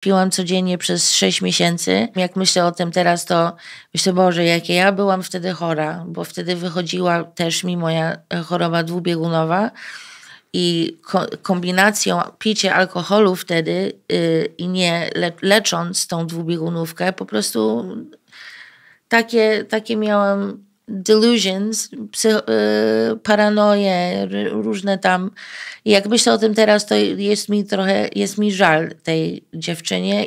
Piłam codziennie przez 6 miesięcy. Jak myślę o tym teraz, to myślę, Boże, jakie ja byłam wtedy chora, bo wtedy wychodziła też mi moja e, choroba dwubiegunowa i ko kombinacją picie alkoholu wtedy yy, i nie le lecząc tą dwubiegunówkę, po prostu takie, takie miałam delusions, e, paranoje, różne tam. Jak myślę o tym teraz, to jest mi trochę, jest mi żal tej dziewczynie.